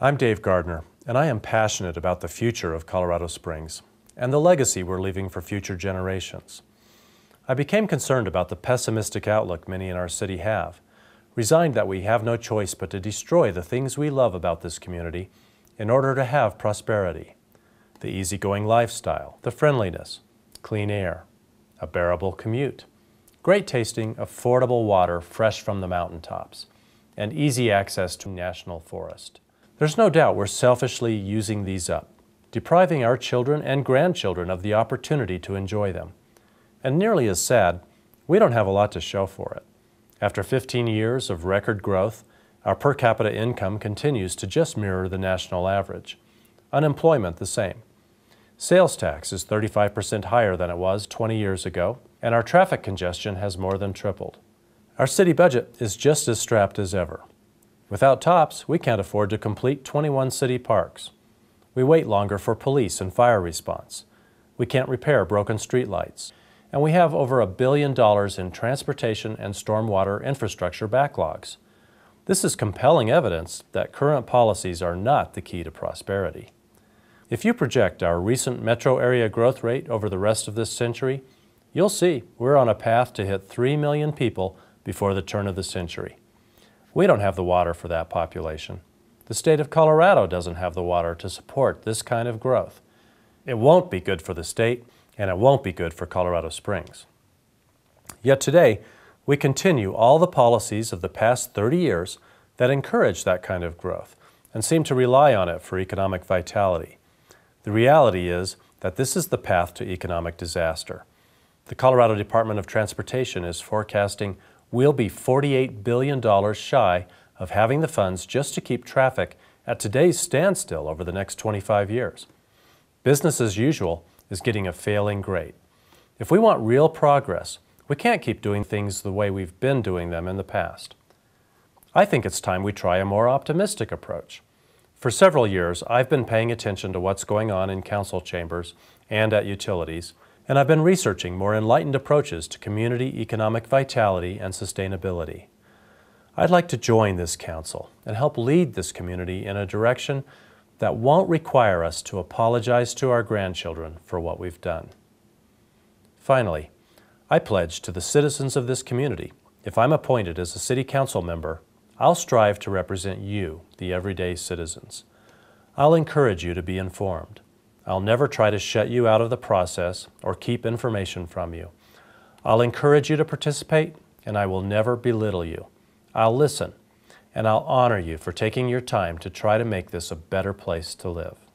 I'm Dave Gardner, and I am passionate about the future of Colorado Springs and the legacy we're leaving for future generations. I became concerned about the pessimistic outlook many in our city have, resigned that we have no choice but to destroy the things we love about this community in order to have prosperity the easygoing lifestyle, the friendliness, clean air, a bearable commute, great tasting, affordable water fresh from the mountaintops, and easy access to national forest. There's no doubt we're selfishly using these up, depriving our children and grandchildren of the opportunity to enjoy them. And nearly as sad, we don't have a lot to show for it. After 15 years of record growth, our per capita income continues to just mirror the national average. Unemployment the same. Sales tax is 35% higher than it was 20 years ago, and our traffic congestion has more than tripled. Our city budget is just as strapped as ever. Without TOPS, we can't afford to complete 21 city parks. We wait longer for police and fire response. We can't repair broken streetlights. And we have over a billion dollars in transportation and stormwater infrastructure backlogs. This is compelling evidence that current policies are not the key to prosperity. If you project our recent metro area growth rate over the rest of this century, you'll see we're on a path to hit 3 million people before the turn of the century. We don't have the water for that population. The state of Colorado doesn't have the water to support this kind of growth. It won't be good for the state, and it won't be good for Colorado Springs. Yet today, we continue all the policies of the past 30 years that encourage that kind of growth and seem to rely on it for economic vitality. The reality is that this is the path to economic disaster. The Colorado Department of Transportation is forecasting we'll be $48 billion shy of having the funds just to keep traffic at today's standstill over the next 25 years. Business as usual is getting a failing grade. If we want real progress, we can't keep doing things the way we've been doing them in the past. I think it's time we try a more optimistic approach. For several years, I've been paying attention to what's going on in council chambers and at utilities and I've been researching more enlightened approaches to community economic vitality and sustainability. I'd like to join this council and help lead this community in a direction that won't require us to apologize to our grandchildren for what we've done. Finally, I pledge to the citizens of this community, if I'm appointed as a City Council member, I'll strive to represent you, the everyday citizens. I'll encourage you to be informed. I'll never try to shut you out of the process or keep information from you. I'll encourage you to participate, and I will never belittle you. I'll listen, and I'll honor you for taking your time to try to make this a better place to live.